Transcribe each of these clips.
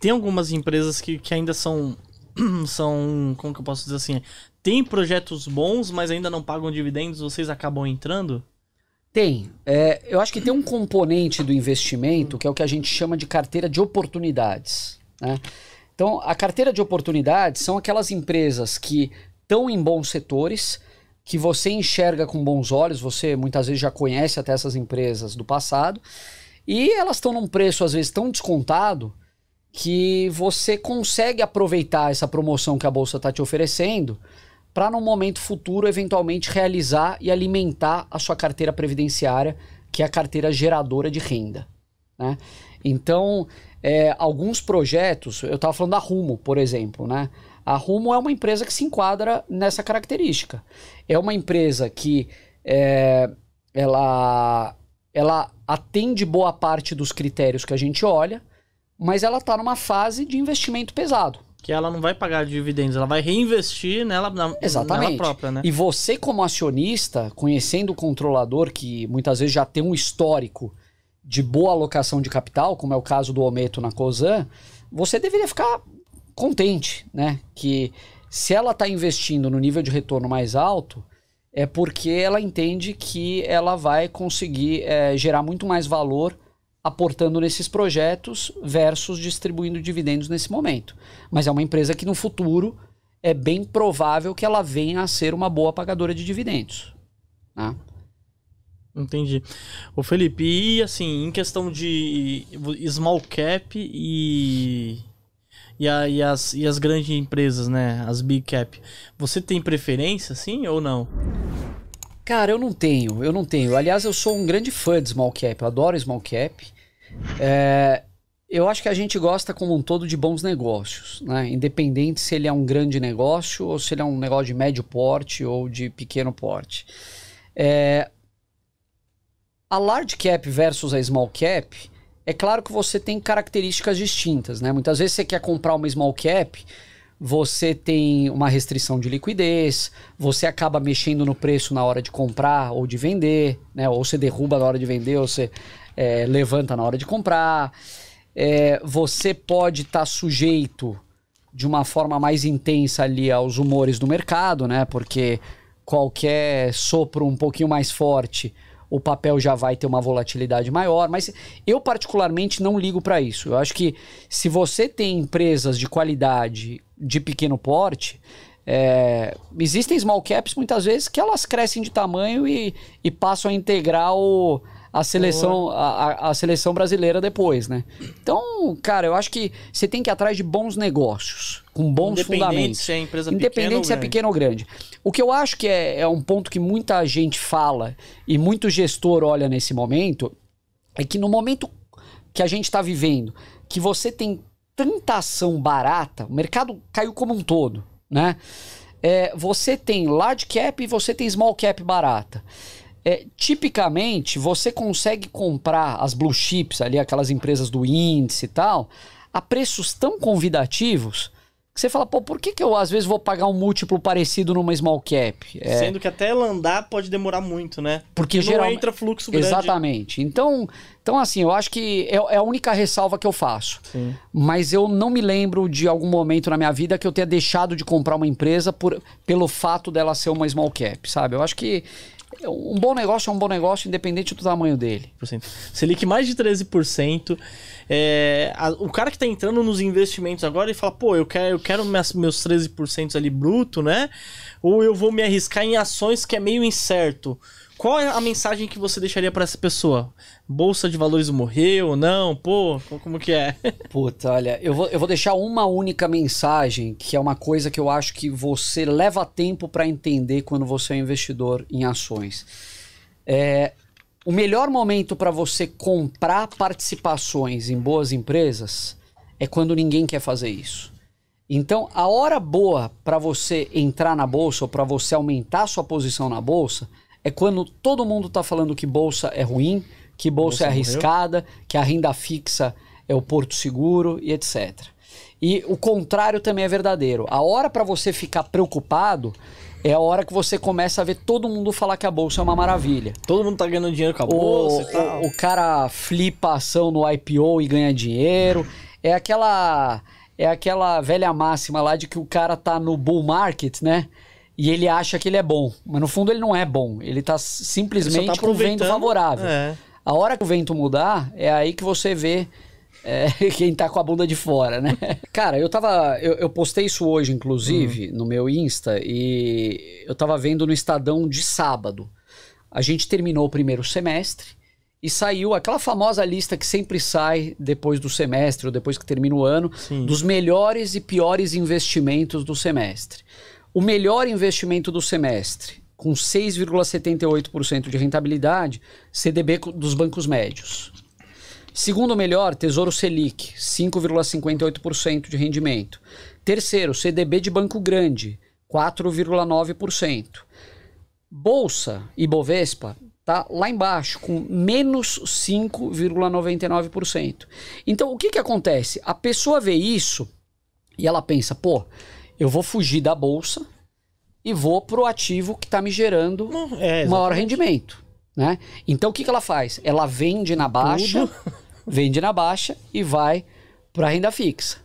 tem algumas empresas que, que ainda são. São. Como que eu posso dizer assim? Tem projetos bons, mas ainda não pagam dividendos, vocês acabam entrando? Tem. É, eu acho que tem um componente do investimento que é o que a gente chama de carteira de oportunidades. Né? Então, a carteira de oportunidades são aquelas empresas que estão em bons setores, que você enxerga com bons olhos, você muitas vezes já conhece até essas empresas do passado, e elas estão num preço, às vezes, tão descontado que você consegue aproveitar essa promoção que a bolsa está te oferecendo para no momento futuro eventualmente realizar e alimentar a sua carteira previdenciária, que é a carteira geradora de renda. Né? Então, é, alguns projetos, eu estava falando da Rumo, por exemplo, né? A Rumo é uma empresa que se enquadra nessa característica. É uma empresa que é, ela, ela atende boa parte dos critérios que a gente olha, mas ela está numa fase de investimento pesado. Que ela não vai pagar dividendos, ela vai reinvestir nela, na, Exatamente. Nela própria, né? E você, como acionista, conhecendo o controlador, que muitas vezes já tem um histórico de boa alocação de capital, como é o caso do Ometo na Cosan, você deveria ficar contente, né? Que se ela está investindo no nível de retorno mais alto, é porque ela entende que ela vai conseguir é, gerar muito mais valor aportando nesses projetos versus distribuindo dividendos nesse momento. Mas é uma empresa que no futuro é bem provável que ela venha a ser uma boa pagadora de dividendos. Né? Entendi. O Felipe, e assim, em questão de small cap e e, a, e, as, e as grandes empresas, né? As big cap. Você tem preferência, sim ou não? Cara, eu não tenho, eu não tenho. Aliás, eu sou um grande fã de small cap, eu adoro small cap. É, eu acho que a gente gosta como um todo de bons negócios, né? Independente se ele é um grande negócio ou se ele é um negócio de médio porte ou de pequeno porte. É, a large cap versus a small cap, é claro que você tem características distintas, né? Muitas vezes você quer comprar uma small cap você tem uma restrição de liquidez, você acaba mexendo no preço na hora de comprar ou de vender, né? Ou você derruba na hora de vender, ou você é, levanta na hora de comprar. É, você pode estar tá sujeito de uma forma mais intensa ali aos humores do mercado, né? Porque qualquer sopro um pouquinho mais forte o papel já vai ter uma volatilidade maior, mas eu particularmente não ligo para isso. Eu acho que se você tem empresas de qualidade de pequeno porte, é, existem small caps muitas vezes que elas crescem de tamanho e, e passam a integrar o, a seleção, a, a, seleção brasileira depois, né? Então, cara, eu acho que você tem que ir atrás de bons negócios, com bons Independente fundamentos. Se é empresa Independente se é pequeno ou grande. O que eu acho que é, é um ponto que muita gente fala e muito gestor olha nesse momento é que no momento que a gente está vivendo, que você tem tanta ação barata, o mercado caiu como um todo, né? É, você tem large cap e você tem small cap barata. É, tipicamente, você consegue comprar as blue chips ali, aquelas empresas do índice e tal, a preços tão convidativos que você fala, pô, por que, que eu às vezes vou pagar um múltiplo parecido numa small cap? É... Sendo que até ela andar pode demorar muito, né? Porque, Porque geralmente... não entra fluxo grande. Exatamente. Então, então assim, eu acho que é, é a única ressalva que eu faço. Sim. Mas eu não me lembro de algum momento na minha vida que eu tenha deixado de comprar uma empresa por, pelo fato dela ser uma small cap, sabe? Eu acho que um bom negócio é um bom negócio, independente do tamanho dele. Selic mais de 13%. É, a, o cara que está entrando nos investimentos agora e fala, pô, eu quero, eu quero minhas, meus 13% ali bruto, né? Ou eu vou me arriscar em ações que é meio incerto. Qual é a mensagem que você deixaria para essa pessoa? Bolsa de valores morreu? Não? Pô, como que é? Puta, olha, eu vou, eu vou deixar uma única mensagem, que é uma coisa que eu acho que você leva tempo para entender quando você é investidor em ações. É, o melhor momento para você comprar participações em boas empresas é quando ninguém quer fazer isso. Então, a hora boa para você entrar na bolsa ou para você aumentar sua posição na bolsa é quando todo mundo está falando que bolsa é ruim, que bolsa, bolsa é arriscada, morreu. que a renda fixa é o porto seguro e etc. E o contrário também é verdadeiro. A hora para você ficar preocupado é a hora que você começa a ver todo mundo falar que a bolsa é uma maravilha. Todo mundo tá ganhando dinheiro com a bolsa o, e tal. O, cara flipa ação no IPO e ganha dinheiro. É aquela é aquela velha máxima lá de que o cara tá no bull market, né? E ele acha que ele é bom. Mas no fundo ele não é bom. Ele tá, tá simplesmente ele tá com o vento favorável. É. A hora que o vento mudar, é aí que você vê é, quem tá com a bunda de fora, né? Cara, eu tava. Eu, eu postei isso hoje, inclusive, uhum. no meu Insta, e eu tava vendo no Estadão de sábado. A gente terminou o primeiro semestre e saiu aquela famosa lista que sempre sai depois do semestre, ou depois que termina o ano, Sim. dos melhores e piores investimentos do semestre. O melhor investimento do semestre, com 6,78% de rentabilidade, CDB dos bancos médios. Segundo melhor, Tesouro Selic, 5,58% de rendimento. Terceiro, CDB de banco grande, 4,9%. Bolsa e Bovespa tá lá embaixo, com menos 5,99%. Então, o que, que acontece? A pessoa vê isso e ela pensa, pô, eu vou fugir da bolsa e vou pro ativo que está me gerando Não, é, maior rendimento. Né? Então o que, que ela faz? Ela vende na baixa, Tudo. vende na baixa e vai para renda fixa.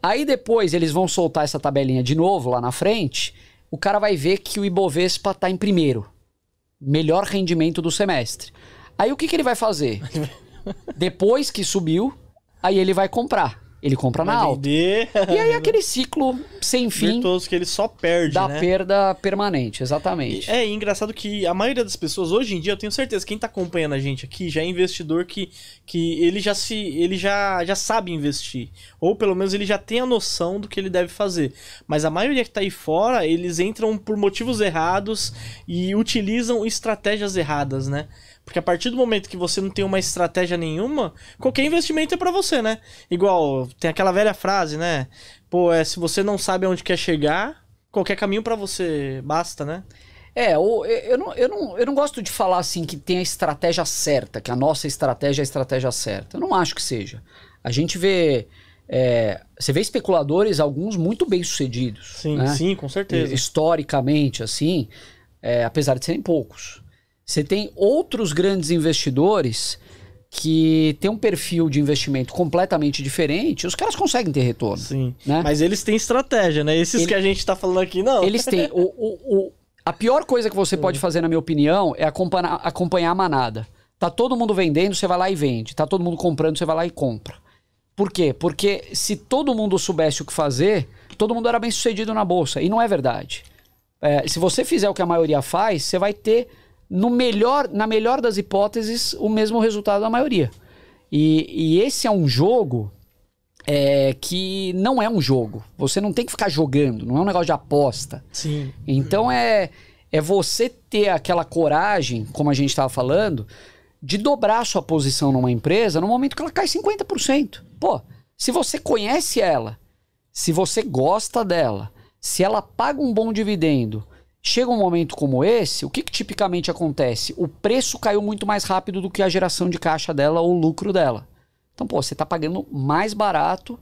Aí depois eles vão soltar essa tabelinha de novo lá na frente. O cara vai ver que o Ibovespa está em primeiro, melhor rendimento do semestre. Aí o que, que ele vai fazer? Depois que subiu, aí ele vai comprar ele compra na alta. E aí aquele ciclo sem fim. todos que ele só perde, Da né? perda permanente, exatamente. é, engraçado que a maioria das pessoas hoje em dia, eu tenho certeza, quem está acompanhando a gente aqui já é investidor que, que ele já se ele já, já sabe investir, ou pelo menos ele já tem a noção do que ele deve fazer. Mas a maioria que está aí fora, eles entram por motivos errados e utilizam estratégias erradas, né? Porque a partir do momento que você não tem uma estratégia nenhuma, qualquer investimento é para você, né? Igual, tem aquela velha frase, né? Pô, é se você não sabe aonde quer chegar, qualquer caminho para você basta, né? É, eu, eu, não, eu, não, eu não gosto de falar assim que tem a estratégia certa, que a nossa estratégia é a estratégia certa. Eu não acho que seja. A gente vê. É, você vê especuladores, alguns muito bem sucedidos. Sim, né? sim, com certeza. Historicamente, assim, é, apesar de serem poucos. Você tem outros grandes investidores que tem um perfil de investimento completamente diferente, os caras conseguem ter retorno. Sim. Né? Mas eles têm estratégia, né? Esses Ele... que a gente está falando aqui, não. Eles têm. o, o, o... A pior coisa que você hum. pode fazer, na minha opinião, é acompanhar, acompanhar a manada. Tá todo mundo vendendo, você vai lá e vende. Tá todo mundo comprando, você vai lá e compra. Por quê? Porque se todo mundo soubesse o que fazer, todo mundo era bem sucedido na bolsa. E não é verdade. É, se você fizer o que a maioria faz, você vai ter no melhor, na melhor das hipóteses, o mesmo resultado da maioria. E, e esse é um jogo é, que não é um jogo. Você não tem que ficar jogando, não é um negócio de aposta. Sim. Então é, é você ter aquela coragem, como a gente estava falando, de dobrar sua posição numa empresa no momento que ela cai 50%. Pô, se você conhece ela, se você gosta dela, se ela paga um bom dividendo Chega um momento como esse, o que, que, tipicamente acontece? O preço caiu muito mais rápido do que a geração de caixa dela ou o lucro dela. Então, pô, você está pagando mais barato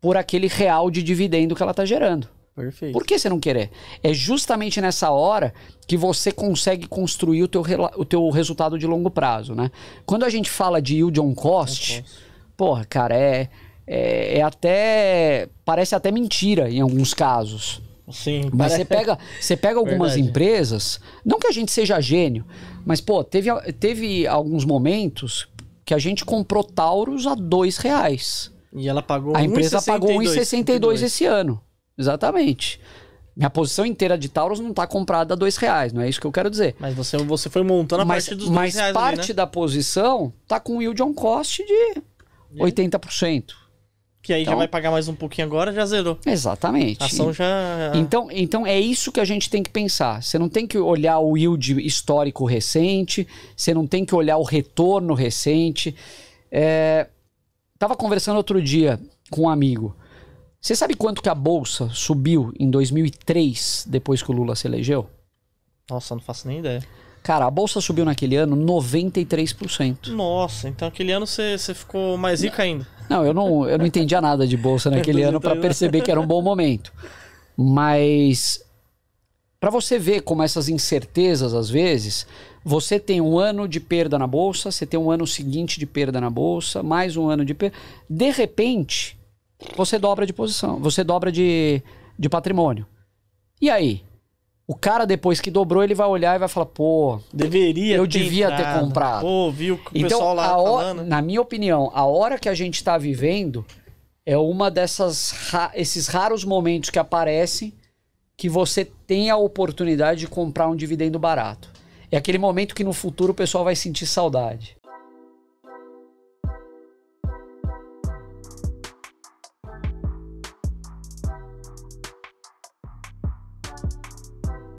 por aquele real de dividendo que ela está gerando. Perfeito. Por que você não querer? É justamente nessa hora que você consegue construir o teu, o teu resultado de longo prazo, né? Quando a gente fala de yield on cost, porra, cara, é, é, é até... parece até mentira em alguns casos. Sim. Mas você pega, você pega algumas Verdade. empresas, não que a gente seja gênio, mas pô, teve, teve alguns momentos que a gente comprou Taurus a dois reais. E ela pagou A empresa 1, pagou 1,62 tipo, esse ano. Exatamente. Minha posição inteira de Taurus não está comprada a dois reais, não é isso que eu quero dizer. Mas você, você foi montando a mas, partir dos mas dois reais. Mas parte ali, né? da posição tá com yield on cost de 80%. Que aí então, já vai pagar mais um pouquinho agora, já zerou. Exatamente. A ação já. Então, então é isso que a gente tem que pensar. Você não tem que olhar o yield histórico recente, você não tem que olhar o retorno recente. É... Tava conversando outro dia com um amigo. Você sabe quanto que a bolsa subiu em 2003, depois que o Lula se elegeu? Nossa, não faço nem ideia. Cara, a bolsa subiu naquele ano 93%. Nossa, então aquele ano você ficou mais rico ainda. Não, eu não, eu não entendia nada de bolsa naquele ano para perceber que era um bom momento. Mas para você ver como essas incertezas às vezes, você tem um ano de perda na bolsa, você tem um ano seguinte de perda na bolsa, mais um ano de perda. De repente, você dobra de posição, você dobra de, de patrimônio. E aí? O cara, depois que dobrou, ele vai olhar e vai falar, pô. Deveria Eu ter devia entrado. ter comprado. Pô, viu o então, pessoal lá falando. Na minha opinião, a hora que a gente está vivendo é uma dessas esses raros momentos que aparecem que você tem a oportunidade de comprar um dividendo barato. É aquele momento que no futuro o pessoal vai sentir saudade.